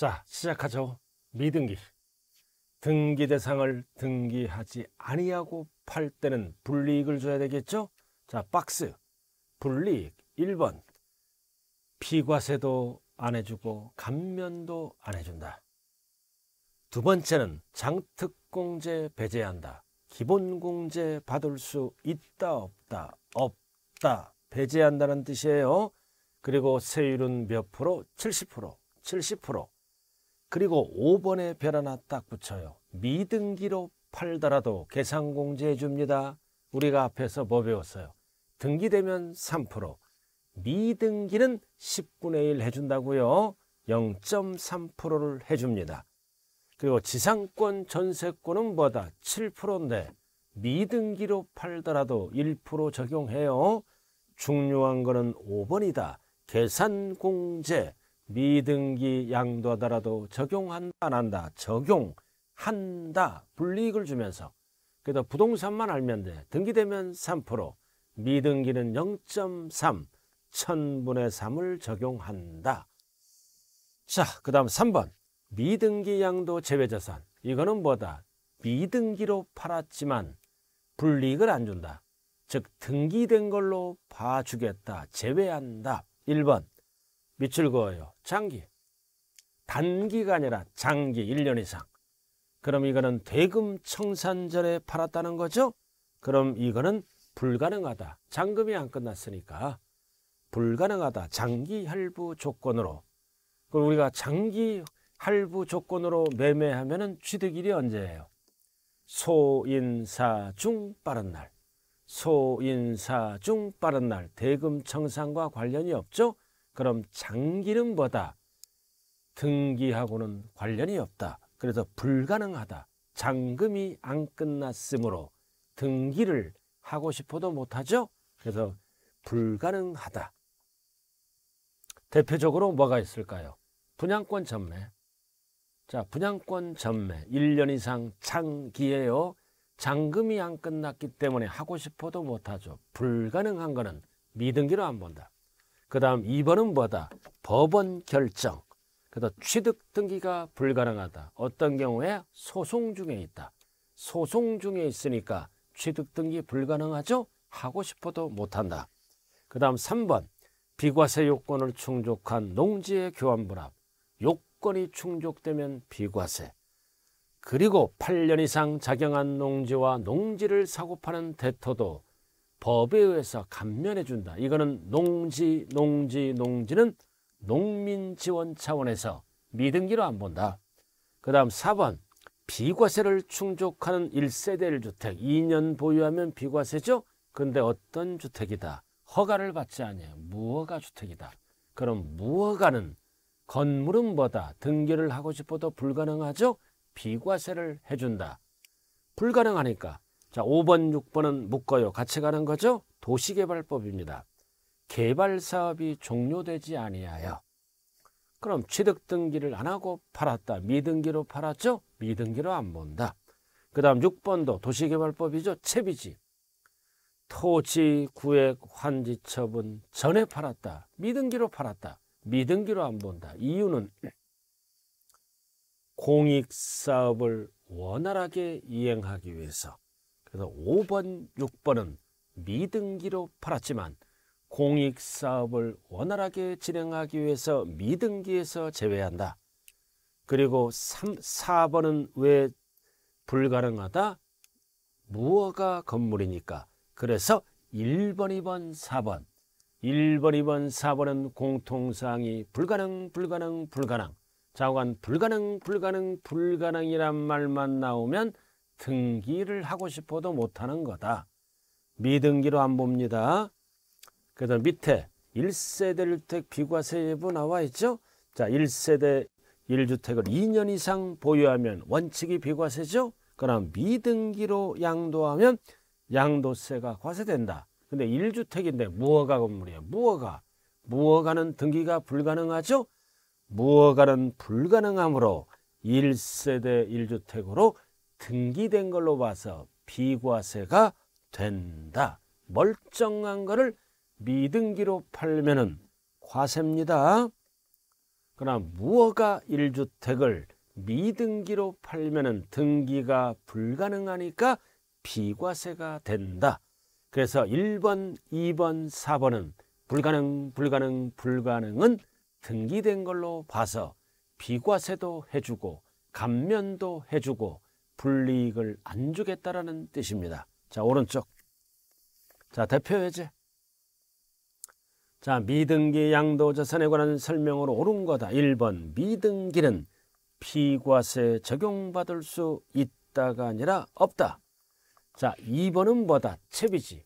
자 시작하죠 미등기 등기 대상을 등기하지 아니하고 팔 때는 불리익을 줘야 되겠죠 자 박스 불리익 1번 피과세도안 해주고 감면도 안 해준다 두 번째는 장특공제 배제한다 기본공제 받을 수 있다 없다 없다 배제한다는 뜻이에요 그리고 세율은 몇 프로? 70% 70% 그리고 5번에 별 하나 딱 붙여요. 미등기로 팔더라도 계산공제해 줍니다. 우리가 앞에서 뭐 배웠어요? 등기되면 3%, 미등기는 10분의 1 해준다고요. 0.3%를 해줍니다. 그리고 지상권 전세권은 뭐다? 7%인데 미등기로 팔더라도 1% 적용해요. 중요한 거는 5번이다. 계산공제. 미등기 양도하더라도 적용한다 안 한다 적용한다 불이익을 주면서 그래도 부동산만 알면 돼 등기되면 3% 미등기는 0.3 1000분의 3을 적용한다 자 그 다음 3번 미등기 양도 제외자산 이거는 뭐다 미등기로 팔았지만 불이익을 안 준다 즉 등기된 걸로 봐주겠다 제외한다 1번 밑을 그어요. 장기. 단기가 아니라 장기 1년 이상. 그럼 이거는 대금 청산전에 팔았다는 거죠? 그럼 이거는 불가능하다. 잔금이 안 끝났으니까 불가능하다. 장기 할부 조건으로. 그럼 우리가 장기 할부 조건으로 매매하면 취득일이 언제예요? 소인사 중 빠른 날. 소인사 중 빠른 날. 대금 청산과 관련이 없죠? 그럼 장기름보다 등기하고는 관련이 없다. 그래서 불가능하다. 장금이안 끝났으므로 등기를 하고 싶어도 못하죠. 그래서 불가능하다. 대표적으로 뭐가 있을까요? 분양권 전매. 자, 분양권 전매. 1년 이상 장기예요. 장금이안 끝났기 때문에 하고 싶어도 못하죠. 불가능한 거는 미등기로 안 본다. 그 다음 2번은 뭐다? 법원 결정. 그래서 취득 등기가 불가능하다. 어떤 경우에 소송 중에 있다. 소송 중에 있으니까 취득 등기 불가능하죠? 하고 싶어도 못한다. 그 다음 3번 비과세 요건을 충족한 농지의 교환불합. 요건이 충족되면 비과세. 그리고 8년 이상 작용한 농지와 농지를 사고 파는 대토도 법에 의해서 감면해 준다. 이거는 농지, 농지, 농지는 농민 지원 차원에서 미등기로 안 본다. 그 다음 4번 비과세를 충족하는 1세대 1주택 2년 보유하면 비과세죠. 근데 어떤 주택이다. 허가를 받지 아니에요. 무허가 주택이다. 그럼 무허가는 건물은 뭐다. 등기를 하고 싶어도 불가능하죠. 비과세를 해준다. 불가능하니까 자, 5번, 6번은 묶어요. 같이 가는 거죠? 도시개발법입니다. 개발 사업이 종료되지 아니하여. 그럼 취득 등기를 안 하고 팔았다. 미등기로 팔았죠? 미등기로 안 본다. 그 다음 6번도 도시개발법이죠. 채비지. 토지 구획 환지 처분 전에 팔았다. 미등기로 팔았다. 미등기로 안 본다. 이유는 공익사업을 원활하게 이행하기 위해서 그래서 5번, 6번은 미등기로 팔았지만 공익사업을 원활하게 진행하기 위해서 미등기에서 제외한다. 그리고 3, 4번은 왜 불가능하다? 무허가 건물이니까. 그래서 1번, 2번, 4번. 1번, 2번, 4번은 공통사항이 불가능, 불가능, 불가능. 자 오간 불가능, 불가능, 불가능이란 말만 나오면 등기를 하고 싶어도 못하는 거다. 미등기로 안 봅니다. 그 다음 밑에 1세대 주택 비과세부 예 나와 있죠. 자 1세대 1주택을 2년 이상 보유하면 원칙이 비과세죠. 그러나 미등기로 양도하면 양도세가 과세된다. 근데 1주택인데 무허가 건물이에요. 무허가. 무허가는 등기가 불가능하죠. 무허가는 불가능하므로 1세대 1주택으로 등기된 걸로 봐서 비과세가 된다. 멀쩡한 거를 미등기로 팔면은 과세입니다. 그러나 무허가 1주택을 미등기로 팔면은 등기가 불가능하니까 비과세가 된다. 그래서 1번, 2번, 4번은 불가능, 불가능, 불가능은 등기된 걸로 봐서 비과세도 해주고 감면도 해주고 불이익을 안 주겠다라는 뜻입니다. 자, 오른쪽. 자, 대표 해제. 자, 미등기 양도 자산에 관한 설명으로 옳은 거다. 1번. 미등기는 피과세 적용받을 수 있다가 아니라 없다. 자, 2번은 뭐다? 채비지.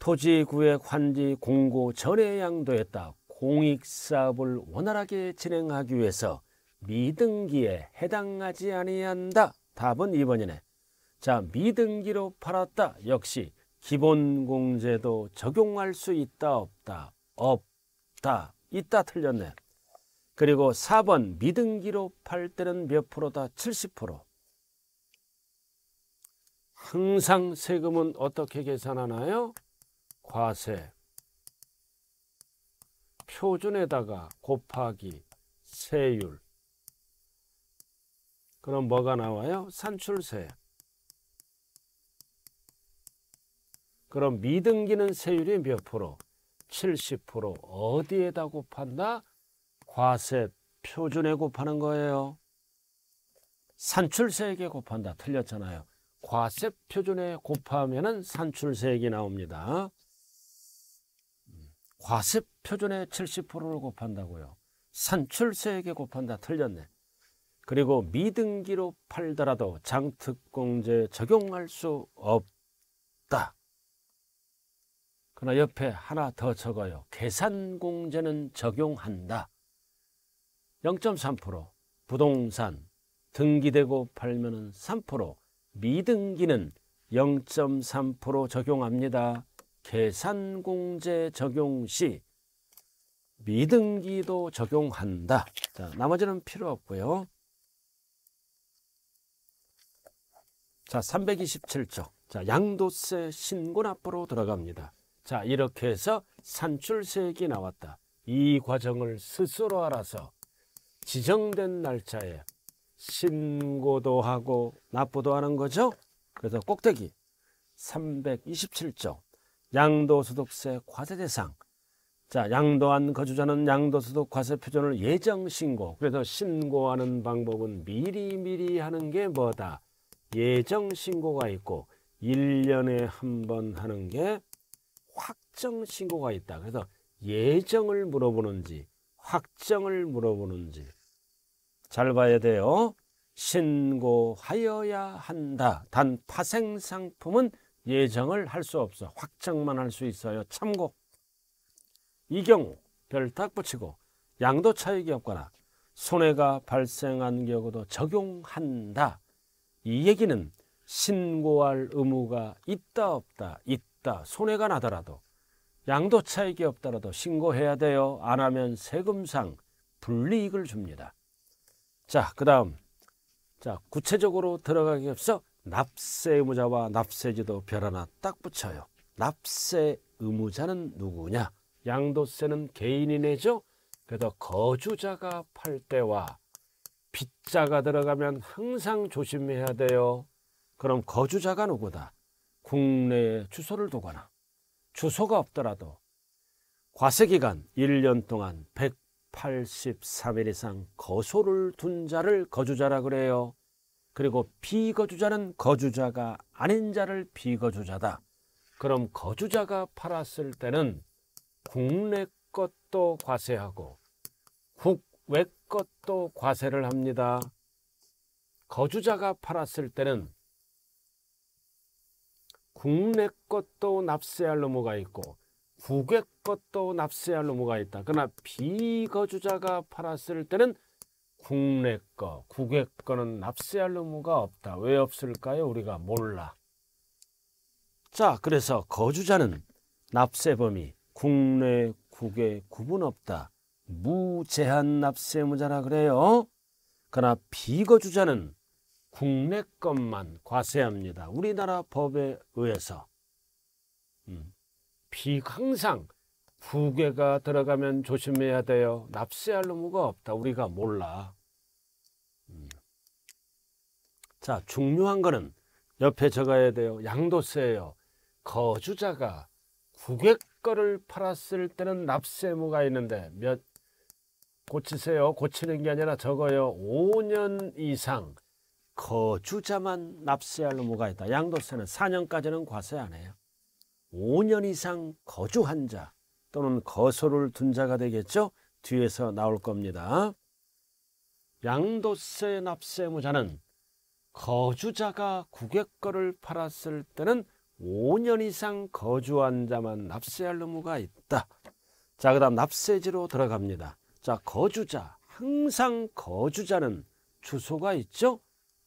토지구획 환지 공고 전에 양도했다. 공익사업을 원활하게 진행하기 위해서 미등기에 해당하지 아니한다. 답은 2번이네. 자, 미등기로 팔았다. 역시 기본공제도 적용할 수 있다 없다. 없다. 있다 틀렸네. 그리고 4번 미등기로 팔 때는 몇 프로다? 70%. 항상 세금은 어떻게 계산하나요? 과세 표준에다가 곱하기 세율 그럼 뭐가 나와요? 산출세. 그럼 미등기는 세율이 몇 프로? 70% 어디에다 곱한다? 과세 표준에 곱하는 거예요. 산출세액에 곱한다. 틀렸잖아요. 과세 표준에 곱하면 산출세액이 나옵니다. 과세 표준에 70%를 곱한다고요. 산출세액에 곱한다. 틀렸네. 그리고 미등기로 팔더라도 장특공제 적용할 수 없다. 그러나 옆에 하나 더 적어요. 계산공제는 적용한다. 0.3% 부동산 등기되고 팔면 3 미등기는 0.3% 적용합니다. 계산공제 적용 시 미등기도 적용한다. 자, 나머지는 필요 없고요. 자, 327쪽. 자, 양도세 신고 납부로 들어갑니다. 자, 이렇게 해서 산출세액이 나왔다. 이 과정을 스스로 알아서 지정된 날짜에 신고도 하고 납부도 하는 거죠. 그래서 꼭대기 327조 양도소득세 과세 대상 자 양도한 거주자는 양도소득 과세 표준을 예정 신고 그래서 신고하는 방법은 미리미리 하는 게 뭐다 예정 신고가 있고 1년에 한 번 하는 게 확정 신고가 있다. 그래서 예정을 물어보는지 확정을 물어보는지 잘 봐야 돼요. 신고하여야 한다. 단 파생상품은 예정을 할 수 없어. 확정만 할 수 있어요. 참고. 이 경우 별딱 붙이고 양도 차익이 없거나 손해가 발생한 경우도 적용한다. 이 얘기는 신고할 의무가 있다 없다 있다 손해가 나더라도 양도 차익이 없더라도 신고해야 돼요. 안 하면 세금상 불이익을 줍니다. 자, 그 다음. 자, 구체적으로 들어가기 없어 납세 의무자와 납세지도 별 하나 딱 붙여요. 납세 의무자는 누구냐? 양도세는 개인이 내죠? 그래서 거주자가 팔 때와 빚자가 들어가면 항상 조심해야 돼요. 그럼 거주자가 누구다? 국내에 주소를 두거나 주소가 없더라도 과세기간 1년 동안 183일 이상 거소를 둔 자를 거주자라 그래요. 그리고 비거주자는 거주자가 아닌 자를 비거주자다. 그럼 거주자가 팔았을 때는 국내 것도 과세하고 국외 것도 과세를 합니다. 거주자가 팔았을 때는 국내 것도 납세할 의무가 있고 국외 것도 납세할 의무가 있다. 그러나 비거주자가 팔았을 때는 국내 거, 국외 거는 납세할 의무가 없다. 왜 없을까요? 우리가 몰라. 자, 그래서 거주자는 납세 범위 국내, 국외 구분 없다. 무제한 납세무자라 그래요. 그러나 비거주자는 국내 것만 과세합니다. 우리나라 법에 의해서. 음. 비 항상 부계가 들어가면 조심해야 돼요. 납세할 의가 없다. 우리가 몰라. 음. 자, 중요한 거는 옆에 적어야 돼요. 양도세예요. 거주자가 국외 거를 팔았을 때는 납세무가 있는데 몇 고치세요. 고치는 게 아니라 적어요. 5년 이상 거주자만 납세할 의무가 있다. 양도세는 4년까지는 과세 안 해요. 5년 이상 거주한 자 또는 거소를 둔 자가 되겠죠. 뒤에서 나올 겁니다. 양도세 납세 의무자는 거주자가 국외 거를 팔았을 때는 5년 이상 거주한 자만 납세할 의무가 있다. 자, 그 다음 납세지로 들어갑니다. 자, 거주자. 항상 거주자는 주소가 있죠?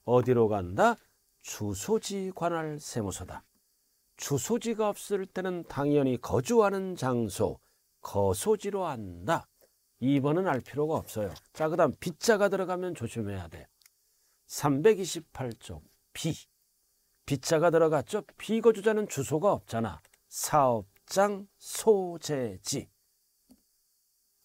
어디로 간다? 주소지 관할 세무서다. 주소지가 없을 때는 당연히 거주하는 장소, 거소지로 한다. 2번은 알 필요가 없어요. 자, 그 다음 빗자가 들어가면 조심해야 돼. 328쪽 비. 빗자가 들어갔죠? 비거주자는 주소가 없잖아. 사업장, 소재지.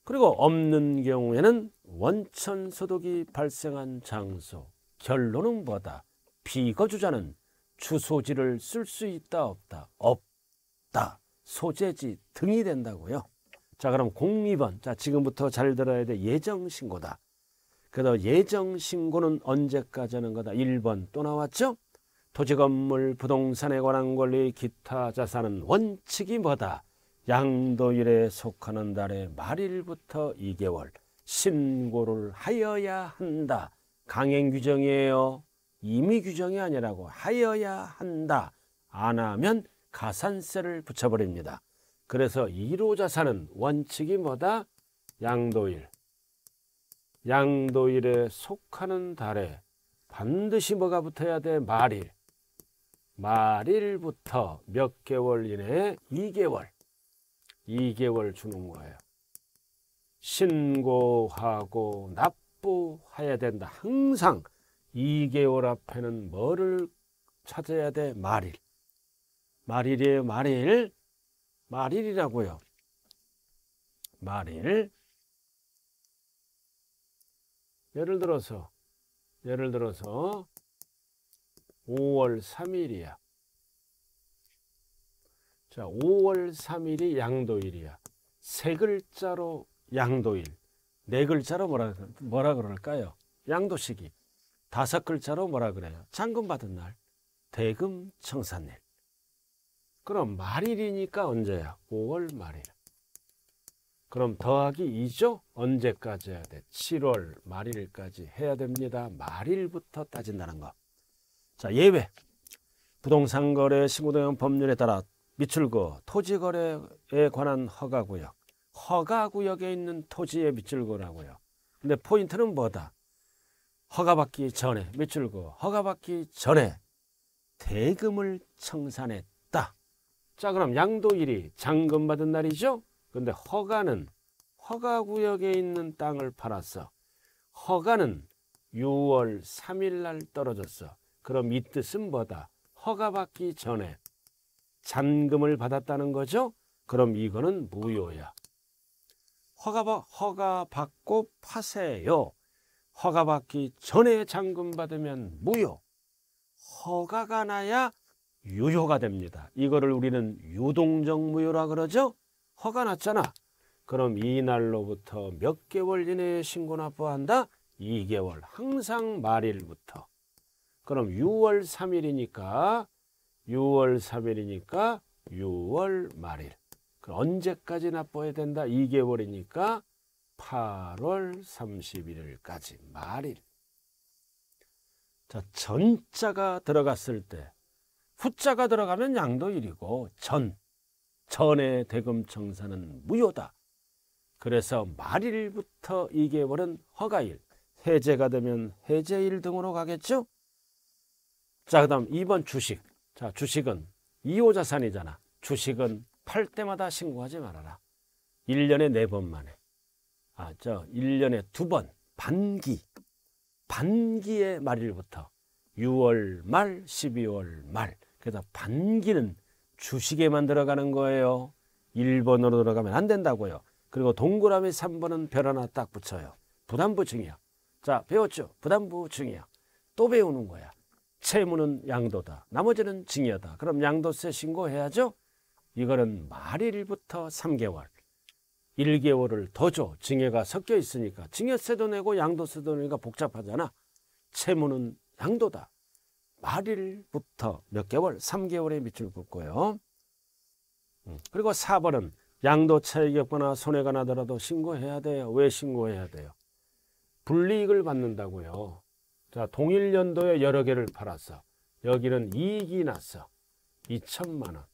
그리고 없는 경우에는 원천 소독이 발생한 장소, 결론은 뭐다? 피거주자는 주소지를 쓸 수 있다 없다 없다 소재지 등이 된다고요. 자 그럼 02번 자 지금부터 잘 들어야 돼 예정 신고다. 그래서 예정 신고는 언제까지 하는 거다. 1번 또 나왔죠? 토지 건물 부동산에 관한 권리 기타 자산은 원칙이 뭐다? 양도일에 속하는 달의 말일부터 2개월 신고를 하여야 한다. 강행 규정이에요. 임의 규정이 아니라고 하여야 한다. 안 하면 가산세를 붙여버립니다. 그래서 1호 자산은 원칙이 뭐다? 양도일. 양도일에 속하는 달에 반드시 뭐가 붙어야 돼? 말일. 말일부터 몇 개월 이내에 2개월. 2개월 주는 거예요. 신고하고 납부해야 된다. 항상 2개월 앞에는 뭐를 찾아야 돼? 말일. 말일이에요, 말일. 말일이라고요. 말일. 예를 들어서, 예를 들어서, 5월 3일이야. 자, 5월 3일이 양도일이야. 세 글자로 양도일. 네 글자로 뭐라, 뭐라 그럴까요? 양도시기. 다섯 글자로 뭐라 그래요? 잔금 받은 날. 대금 청산일. 그럼 말일이니까 언제야? 5월 말일. 그럼 더하기 2죠? 언제까지 해야 돼? 7월 말일까지 해야 됩니다. 말일부터 따진다는 거. 자, 예외. 부동산 거래 신고대용 법률에 따라 밑줄그 토지거래에 관한 허가구역, 허가구역에 있는 토지의 밑줄그라고요 근데 포인트는 뭐다? 허가받기 전에 밑줄그 허가받기 전에 대금을 청산했다. 자 그럼 양도일이 잔금받은 날이죠. 근데 허가는 허가구역에 있는 땅을 팔았어. 허가는 6월 3일 날 떨어졌어. 그럼 이 뜻은 뭐다? 허가받기 전에 잔금을 받았다는 거죠. 그럼 이거는 무효야. 허가, 허가 받고 파세요. 허가 받기 전에 잔금 받으면 무효. 허가가 나야 유효가 됩니다. 이거를 우리는 유동적 무효라 그러죠. 허가 났잖아. 그럼 이날로부터 몇 개월 이내에 신고 납부한다? 2개월. 항상 말일부터. 그럼 6월 3일이니까 6월 3일이니까 6월 말일. 그 언제까지 납부해야 된다? 2개월이니까 8월 31일까지 말일. 자, 전자가 들어갔을 때 후자가 들어가면 양도 1이고 전, 전의 대금 청산은 무효다. 그래서 말일부터 2개월은 허가일, 해제가 되면 해제일 등으로 가겠죠? 자, 그 다음 2번 주식. 자, 주식은 2호 자산이잖아. 주식은 팔 때마다 신고하지 말아라. 1년에 4번 만에. 아, 저 1년에 2번 반기. 반기의 말일부터 6월 말, 12월 말. 그래서 반기는 주식에만 들어가는 거예요. 1번으로 들어가면 안 된다고요. 그리고 동그라미 3번은 별 하나 딱 붙여요. 부담부증이야. 자, 배웠죠? 부담부증이야. 또 배우는 거야. 채무는 양도다. 나머지는 징여다. 그럼 양도세 신고해야죠? 이거는 말일부터 3개월. 1개월을 더 줘. 징여가 섞여 있으니까. 징여세도 내고 양도세도 내니까 복잡하잖아. 채무는 양도다. 말일부터 몇 개월? 3개월에 밑줄 긋고요. 음, 그리고 4번은 양도 차익이 없거나 손해가 나더라도 신고해야 돼요. 왜 신고해야 돼요? 불이익을 받는다고요. 자, 동일 연도에 여러 개를 팔았어. 여기는 이익이 났어. 2천만 원.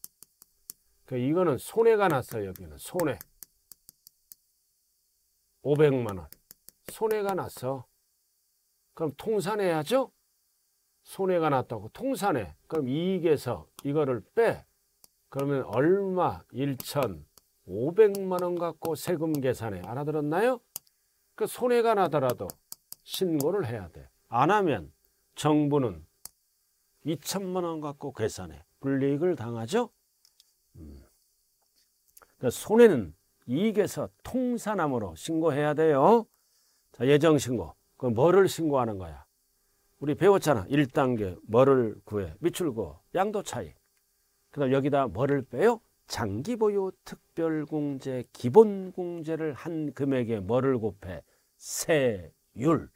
그 이거는 손해가 났어. 여기는 손해. 500만 원. 손해가 났어. 그럼 통산해야죠? 손해가 났다고 통산해. 그럼 이익에서 이거를 빼. 그러면 얼마? 1,500만 원 갖고 세금 계산해. 알아들었나요? 그 손해가 나더라도 신고를 해야 돼. 안 하면 정부는 2천만 원 갖고 계산해 불이익을 당하죠. 음. 그러니까 손해는 이익에서 통산함으로 신고해야 돼요. 자, 예정 신고. 그 뭐를 신고하는 거야? 우리 배웠잖아. 1단계 뭐를 구해? 밑줄 그 양도 차이. 그다음 여기다 뭐를 빼요? 장기 보유 특별 공제 기본 공제를 한 금액에 뭐를 곱해? 세율.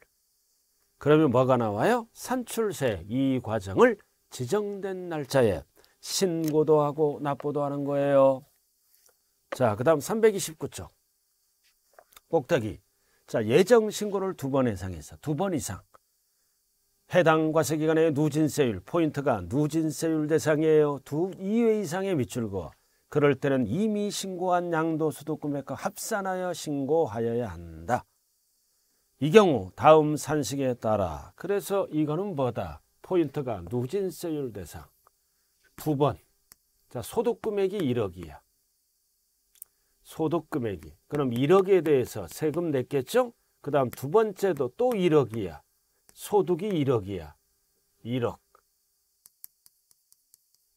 그러면 뭐가 나와요? 산출세 이 과정을 지정된 날짜에 신고도 하고 납부도 하는 거예요. 자, 그 다음 329쪽. 꼭대기. 자, 예정 신고를 두 번 이상해서 두 번 이상. 해당 과세기간의 누진세율, 포인트가 누진세율 대상이에요. 두 2회 이상의 밑줄고. 그럴 때는 이미 신고한 양도소득 금액과 그 합산하여 신고하여야 한다. 이 경우 다음 산식에 따라 그래서 이거는 뭐다? 포인트가 누진세율 대상 두번 자, 소득금액이 1억이야 소득금액이 그럼 1억에 대해서 세금 냈겠죠? 그 다음 두 번째도 또 1억이야 소득이 1억이야 1억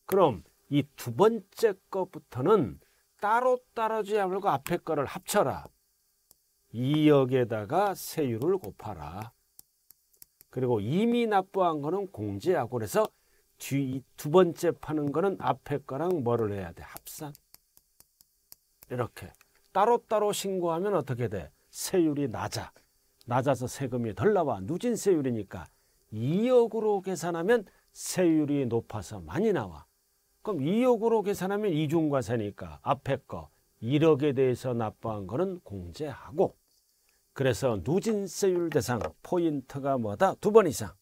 그럼 이 두 번째 것부터는 따로 따라주지 말고 앞에 거를 합쳐라 2억에다가 세율을 곱하라. 그리고 이미 납부한 거는 공제하고 그래서 뒤, 두 번째 파는 거는 앞에 거랑 뭐를 해야 돼? 합산. 이렇게 따로따로 신고하면 어떻게 돼? 세율이 낮아. 낮아서 세금이 덜 나와. 누진 세율이니까 2억으로 계산하면 세율이 높아서 많이 나와. 그럼 2억으로 계산하면 이중과세니까 앞에 거 1억에 대해서 납부한 거는 공제하고 그래서 누진세율 대상 포인트가 뭐다? 두 번 이상.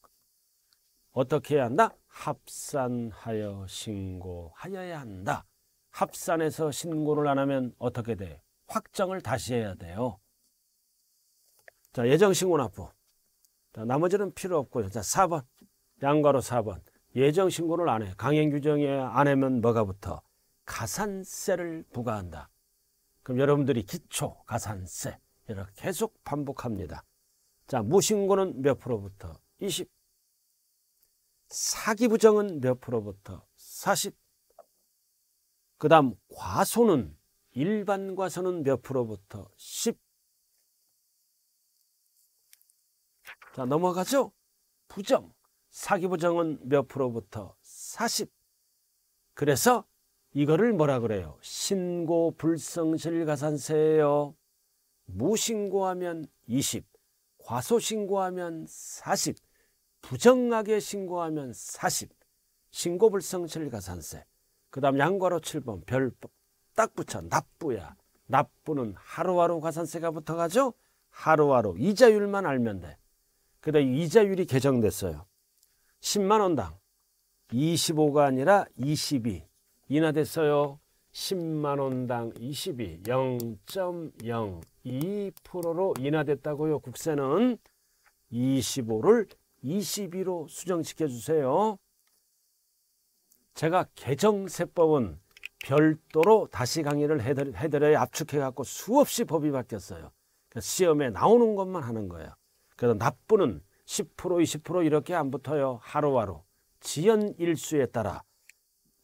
어떻게 해야 한다? 합산하여 신고하여야 한다. 합산해서 신고를 안 하면 어떻게 돼 확정을 다시 해야 돼요. 자, 예정신고납부. 자, 나머지는 필요 없고요. 자, 4번. 양가로 4번. 예정신고를 안 해. 강행규정에 안 하면 뭐가 붙어? 가산세를 부과한다. 그럼 여러분들이 기초 가산세. 이렇게 계속 반복합니다. 자, 무신고는 몇 프로부터? 20. 사기부정은 몇 프로부터? 40. 그 다음 과소는 일반 과소는 몇 프로부터? 10. 자, 넘어가죠. 부정. 사기부정은 몇 프로부터? 40. 그래서 이거를 뭐라 그래요? 신고 불성실 가산세예요. 무신고하면 뭐 20, 과소신고하면 40, 부정하게 신고하면 40, 신고불성 실가산세, 그 다음 양과로 7번 별딱 붙여 납부야. 납부는 하루하루 가산세가 붙어가죠. 하루하루 이자율만 알면 돼. 그 다음 이자율이 개정됐어요. 10만원당 25가 아니라 22 인하됐어요. 10만 원당 20이 0.02%로 인하됐다고요. 국세는 25를 22로 수정시켜 주세요. 제가 개정세법은 별도로 다시 강의를 해드려야 압축해갖고 수없이 법이 바뀌었어요. 그러니까 시험에 나오는 것만 하는 거예요. 그래서 납부는 10% 20% 이렇게 안 붙어요. 하루하루. 지연 일수에 따라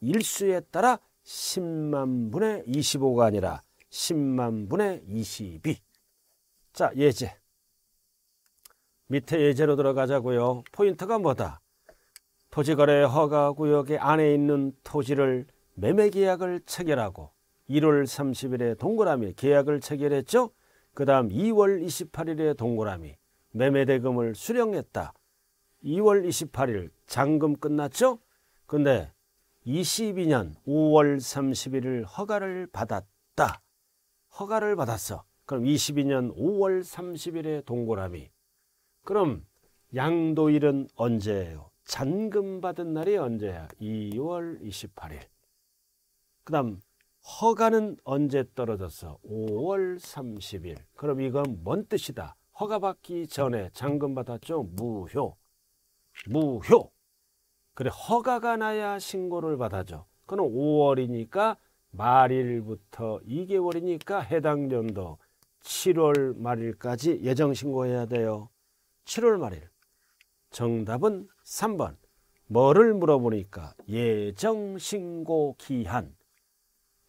일수에 따라 10만 분의 25가 아니라 10만 분의 22. 자, 예제. 밑에 예제로 들어가자고요. 포인트가 뭐다? 토지거래 허가구역의 안에 있는 토지를 매매계약을 체결하고 1월 30일에 동그라미 계약을 체결했죠. 그 다음 2월 28일에 동그라미 매매대금을 수령했다. 2월 28일 잔금 끝났죠. 근데 22년 5월 31일 허가를 받았다. 허가를 받았어. 그럼 22년 5월 30일에 동그라미 그럼 양도일은 언제예요? 잔금 받은 날이 언제야? 2월 28일. 그 다음 허가는 언제 떨어졌어? 5월 30일. 그럼 이건 뭔 뜻이다? 허가 받기 전에 잔금 받았죠? 무효. 무효. 그래 허가가 나야 신고를 받아줘 그는 5월이니까 말일부터 2개월이니까 해당 연도 7월 말일까지 예정 신고해야 돼요. 7월 말일. 정답은 3번. 뭐를 물어보니까 예정 신고 기한.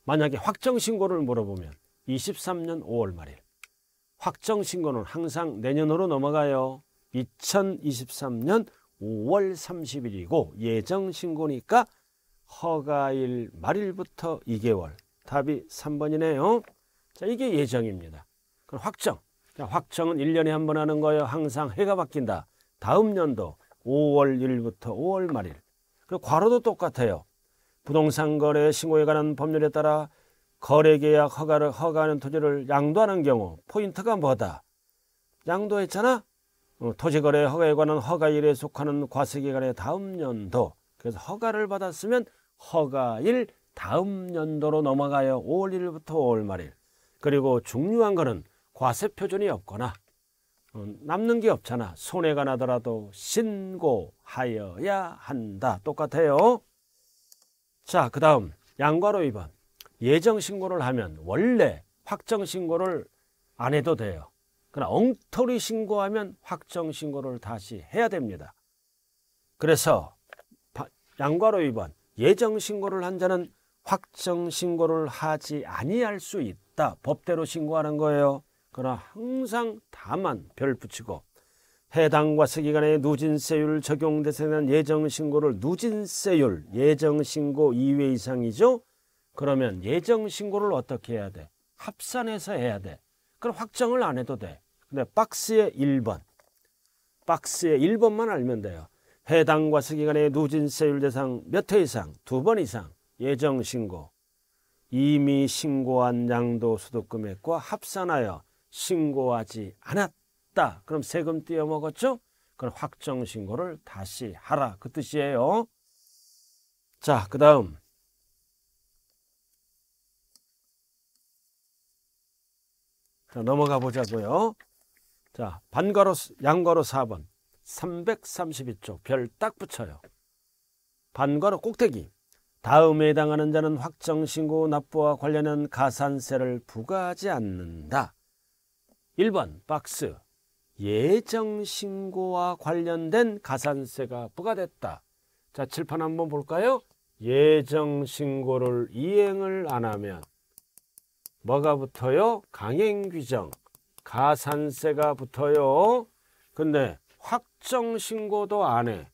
만약에 확정 신고를 물어보면 23년 5월 말일. 확정 신고는 항상 내년으로 넘어가요. 2023년 5월 30일이고 예정 신고니까 허가일 말일부터 2개월 답이 3번이네요 자 이게 예정입니다 그럼 확정 확정은 1년에 한 번 하는 거예요 항상 해가 바뀐다 다음 년도 5월 1일부터 5월 말일 그리고 과로도 똑같아요 부동산 거래 신고에 관한 법률에 따라 거래 계약 허가를 허가하는 토지를 양도하는 경우 포인트가 뭐다 양도했잖아 어, 토지거래 허가에 관한 허가일에 속하는 과세기간의 다음 연도 그래서 허가를 받았으면 허가일 다음 연도로 넘어가요 5월 1일부터 5월 말일 그리고 중요한 거는 과세 표준이 없거나 어, 남는 게 없잖아 손해가 나더라도 신고하여야 한다 똑같아요 자그 다음 양과로 2번 예정 신고를 하면 원래 확정 신고를 안 해도 돼요 그러나 엉터리 신고하면 확정 신고를 다시 해야 됩니다. 그래서 양과로 위반, 예정 신고를 한 자는 확정 신고를 하지 아니할 수 있다. 법대로 신고하는 거예요. 그러나 항상 다만 별 붙이고 해당 과세기간의 누진세율 적용 대상에 예정 신고를 누진세율 예정 신고 2회 이상이죠. 그러면 예정 신고를 어떻게 해야 돼? 합산해서 해야 돼. 그럼 확정을 안 해도 돼. 근데 박스의 1번. 박스의 1번만 알면 돼요. 해당 과세기간의 누진세율 대상 몇 회 이상, 두 번 이상, 예정 신고. 이미 신고한 양도 소득 금액과 합산하여 신고하지 않았다. 그럼 세금 떼어 먹었죠? 그럼 확정 신고를 다시 하라. 그 뜻이에요. 자, 그 다음. 자, 넘어가 보자고요. 자, 반괄호 양괄호 4번 332쪽 별 딱 붙여요. 반괄호 꼭대기 다음에 해당하는 자는 확정신고 납부와 관련한 가산세를 부과하지 않는다. 1번 박스 예정신고와 관련된 가산세가 부과됐다. 자, 칠판 한번 볼까요? 예정신고를 이행을 안 하면 뭐가 붙어요? 강행규정, 가산세가 붙어요. 근데 확정신고도 안 해.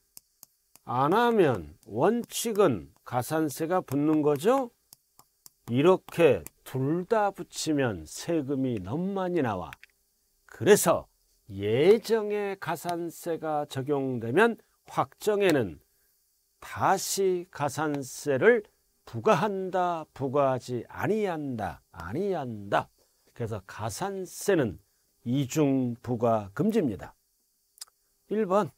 안 하면 원칙은 가산세가 붙는 거죠? 이렇게 둘 다 붙이면 세금이 너무 많이 나와. 그래서 예정의 가산세가 적용되면 확정에는 다시 가산세를 부과한다, 부과하지 아니한다, 아니한다. 그래서 가산세는 이중 부과 금지입니다. 1번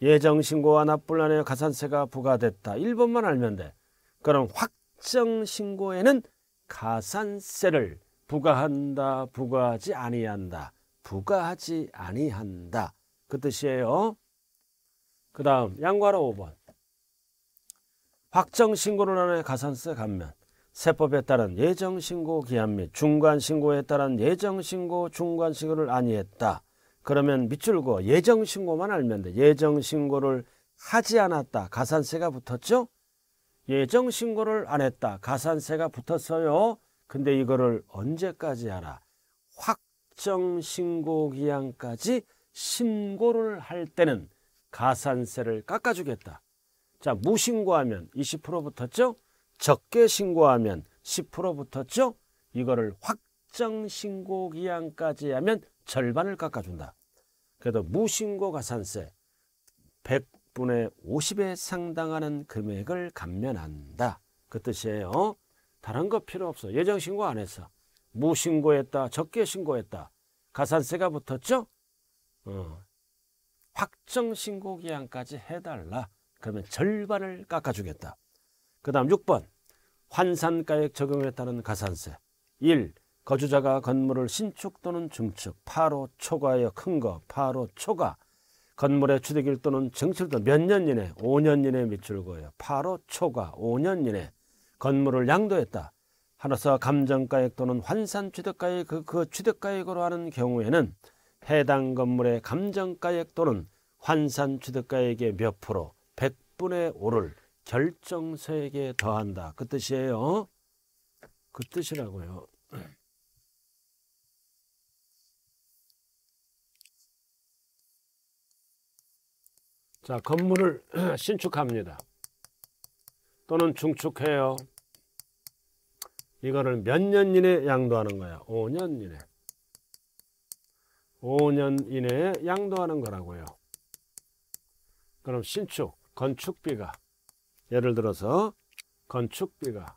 예정신고와 납불 안에 가산세가 부과됐다. 1번만 알면 돼. 그럼 확정신고에는 가산세를 부과한다, 부과하지 아니한다, 부과하지 아니한다. 그 뜻이에요. 그 다음 양과로 5번 확정 신고를 하는 가산세 감면, 세법에 따른 예정 신고 기한 및 중간 신고에 따른 예정 신고 중간 신고를 아니했다. 그러면 밑줄 거 예정 신고만 알면 돼. 예정 신고를 하지 않았다. 가산세가 붙었죠? 예정 신고를 안 했다. 가산세가 붙었어요. 근데 이거를 언제까지 하라? 확정 신고 기한까지 신고를 할 때는 가산세를 깎아주겠다. 자, 무신고하면 뭐 20% 붙었죠? 적게 신고하면 10% 붙었죠? 이거를 확정 신고 기한까지 하면 절반을 깎아준다. 그래도 무신고 가산세 100분의 50에 상당하는 금액을 감면한다. 그 뜻이에요. 다른 거 필요 없어. 예정 신고 안 했어. 무신고했다. 적게 신고했다. 가산세가 붙었죠? 어. 확정 신고 기한까지 해달라. 그러면 절반을 깎아주겠다. 그 다음 6번 환산가액 적용에 따른 가산세 1. 거주자가 건물을 신축 또는 증축, 파로 초과하여 큰 거, 파로 초과, 건물의 취득일 또는 증축도 몇 년 이내, 5년 이내 에미출고요 파로 초과, 5년 이내 건물을 양도했다. 하나서 감정가액 또는 환산 취득가액 그, 그 취득가액으로 하는 경우에는 해당 건물의 감정가액 또는 환산 취득가액의 몇 프로, 10분의 5를 결정세에 게 더한다. 그 뜻이에요. 그 뜻이라고요. 자, 건물을 신축합니다. 또는 중축해요. 이거를 몇 년 이내 양도하는 거야? 5년 이내. 5년 이내에 양도하는 거라고요. 그럼 신축. 건축비가 예를 들어서 건축비가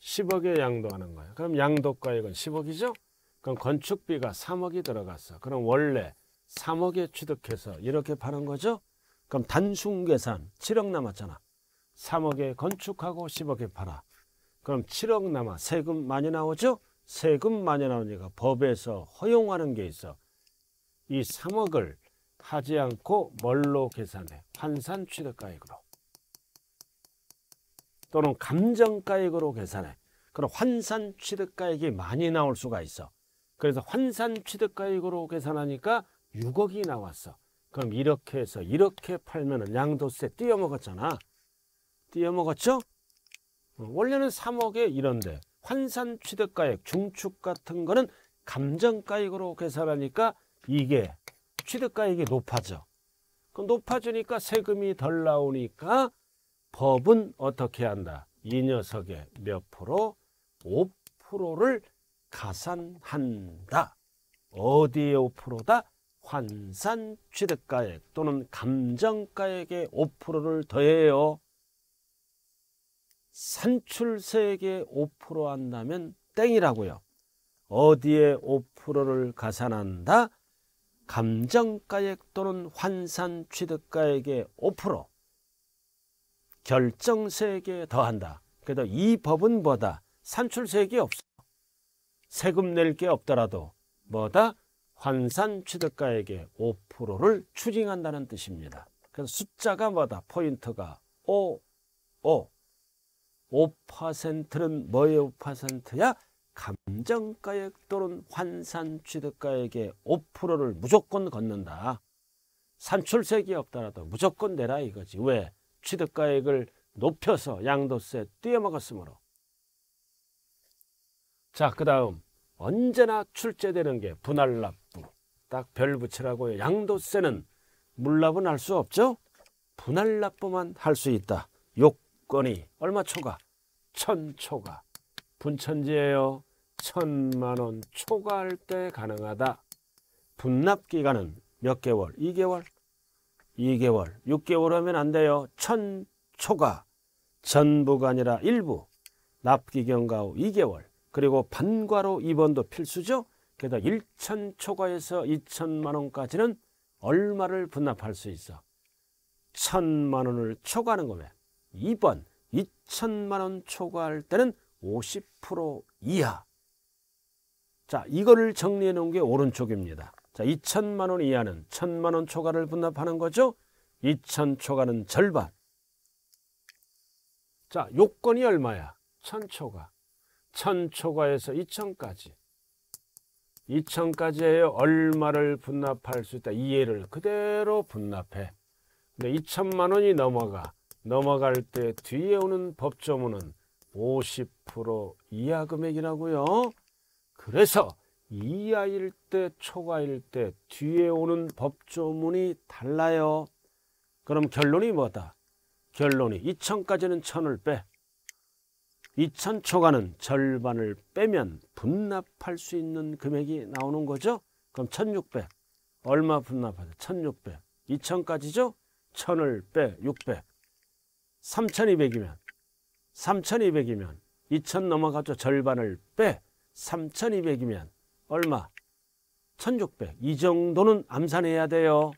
10억에 어, 양도하는 거예요. 그럼 양도가액은 10억이죠? 그럼 건축비가 3억이 들어갔어. 그럼 원래 3억에 취득해서 이렇게 파는 거죠? 그럼 단순 계산 7억 남았잖아. 3억에 건축하고 10억에 팔아. 그럼 7억 남아. 세금 많이 나오죠? 세금 많이 나오니까 법에서 허용하는 게 있어. 이 3억을 하지 않고 뭘로 계산해? 환산 취득가액으로. 또는 감정가액으로 계산해. 그럼 환산 취득가액이 많이 나올 수가 있어. 그래서 환산 취득가액으로 계산하니까 6억이 나왔어. 그럼 이렇게 해서 이렇게 팔면 양도세 띄어먹었잖아. 띄어먹었죠? 어, 원래는 3억에 이런데 환산 취득가액, 중축 같은 거는 감정가액으로 계산하니까 이게 취득가액이 높아져. 그 높아지니까 세금이 덜 나오니까 법은 어떻게 한다? 이 녀석의 몇 프로? 5%를 가산한다. 어디에 5%다? 환산 취득가액 또는 감정가액의 5%를 더해요. 산출세액의 5% 한다면 땡이라고요. 어디에 5%를 가산한다? 감정가액 또는 환산 취득가액의 5% 결정세액에 더한다. 그래서 이 법은 뭐다? 산출세액이 없어. 세금 낼 게 없더라도 뭐다? 환산 취득가액의 5%를 추징한다는 뜻입니다. 그래서 숫자가 뭐다? 포인트가 5, 5. 5%는 뭐의 5%야? 감정가액 또는 환산 취득가액의 5%를 무조건 걷는다. 산출세이 없다라도 무조건 내라 이거지. 왜? 취득가액을 높여서 양도세 띄어먹었으므로. 자, 그 다음 언제나 출제되는 게 분할납부. 딱 별 붙이라고요. 양도세는 물납은 할 수 없죠. 분할납부만 할 수 있다. 요건이 얼마 초과? 천 초과. 분천지에요. 천만원 초과할 때 가능하다. 분납기간은 몇 개월? 2개월? 2개월. 6개월 하면 안 돼요. 천 초과. 전부가 아니라 일부. 납기경과 후 2개월. 그리고 반과로 2번도 필수죠. 게다가 1천 초과에서 2천만 원까지는 얼마를 분납할 수 있어? 천만 원을 초과하는 거면 2번 2천만 원 초과할 때는 50% 이하. 자, 이거를 정리해 놓은 게 오른쪽입니다. 자, 2천만 원 이하는 천만원 초과를 분납하는 거죠. 2천 초과는 절반. 자, 요건이 얼마야? 천 초과. 천 초과에서 2천까지. 2천까지예요. 얼마를 분납할 수 있다. 이해를 그대로 분납해. 근데 2천만 원이 넘어가. 넘어갈 때 뒤에 오는 법조문은 50% 이하 금액이라고요. 그래서 이하일 때 초과일 때 뒤에 오는 법조문이 달라요. 그럼 결론이 뭐다? 결론이 2천까지는 천을 빼. 2천 초과는 절반을 빼면 분납할 수 있는 금액이 나오는 거죠. 그럼 1600. 얼마 분납하죠? 1600. 2천까지죠? 천을 빼 600. 3200이면 3,200이면 2,000 넘어가죠. 절반을 빼. 3,200이면 얼마? 1,600. 이 정도는 암산해야 돼요.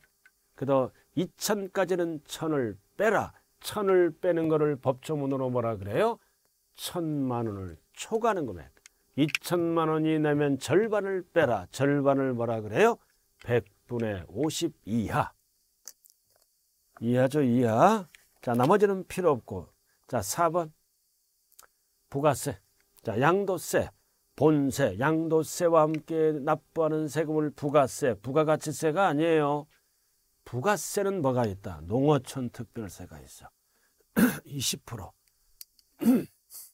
그래서 2,000까지는 1,000을 빼라. 1,000을 빼는 거를 법조문으로 뭐라 그래요? 1,000만 원을 초과하는 금액. 2천만 원이 내면 절반을 빼라. 절반을 뭐라 그래요? 100분의 50 이하. 이하죠, 이하. 자, 나머지는 필요 없고. 자, 4번. 부가세, 자 양도세, 본세, 양도세와 함께 납부하는 세금을 부가세, 부가가치세가 아니에요. 부가세는 뭐가 있다? 농어촌 특별세가 있어. 20%.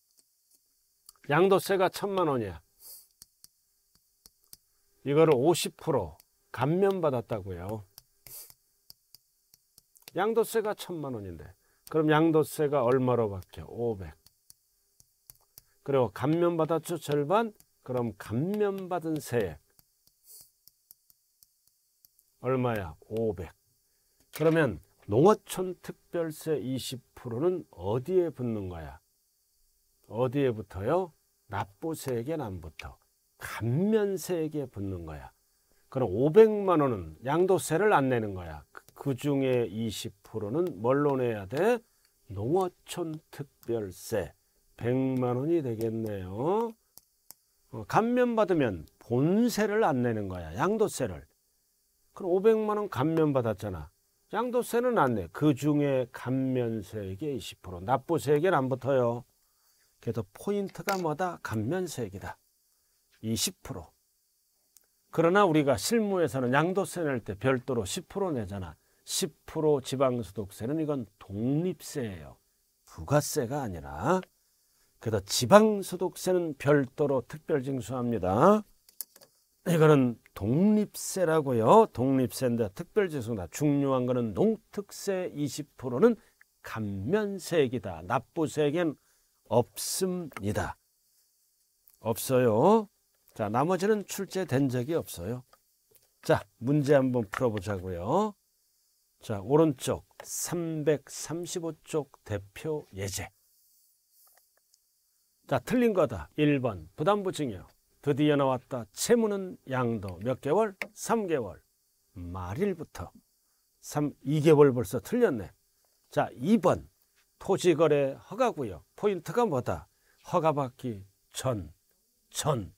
양도세가 천만 원이야. 이거를 50% 감면받았다고요. 양도세가 천만 원인데 그럼 양도세가 얼마로 바뀌어? 500. 그리고 감면받았죠 절반 그럼 감면받은 세액 얼마야 500 그러면 농어촌 특별세 20%는 어디에 붙는 거야 어디에 붙어요 납부세액에 안부터 감면세액에 붙는 거야 그럼 500만 원은 양도세를 안 내는 거야 그, 그 중에 20%는 뭘로 내야 돼 농어촌 특별세 100만 원이 되겠네요. 어, 감면받으면 본세를 안 내는 거야. 양도세를. 그럼 500만 원 감면받았잖아. 양도세는 안 내. 그 중에 감면세액의 20%. 납부세액에는 안 붙어요. 그래서 포인트가 뭐다? 감면세액이다. 20%. 그러나 우리가 실무에서는 양도세 낼 때 별도로 10% 내잖아. 10% 지방소득세는 이건 독립세예요. 부가세가 아니라 그래 지방소득세는 별도로 특별징수합니다. 이거는 독립세라고요. 독립세인데 특별징수다. 중요한 거는 농특세 20%는 감면세액이다. 납부세액엔 없습니다. 없어요. 자, 나머지는 출제된 적이 없어요. 자, 문제 한번 풀어보자고요. 자, 오른쪽 335쪽 대표 예제. 자, 틀린 거다. 1번. 부담부증여 드디어 나왔다. 채무는 양도. 몇 개월? 3개월. 말일부터. 3, 2개월 벌써 틀렸네. 자, 2번. 토지거래 허가고요. 포인트가 뭐다? 허가받기 전, 전.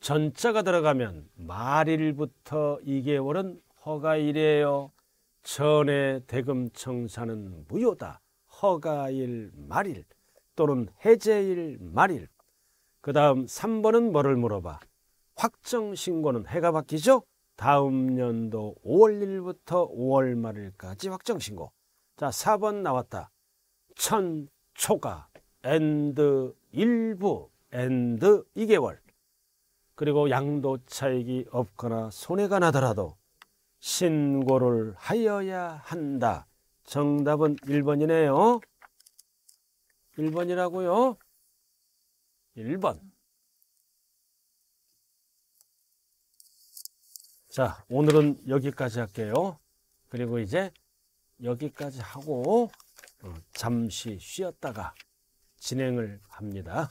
전자가 들어가면 말일부터 2개월은 허가일이에요. 전에 대금 청산은 무효다. 허가일 말일. 또는 해제일 말일. 그 다음 3번은 뭐를 물어봐? 확정 신고는 해가 바뀌죠? 다음 연도 5월 1일부터 5월 말일까지 확정 신고. 자, 4번 나왔다. 천 초가 엔드 일부 엔드 2개월. 그리고 양도 차익이 없거나 손해가 나더라도 신고를 하여야 한다. 정답은 1번이네요. 1번이라고요? 1번. 자, 오늘은 여기까지 할게요. 그리고 이제 여기까지 하고 어, 잠시 쉬었다가 진행을 합니다.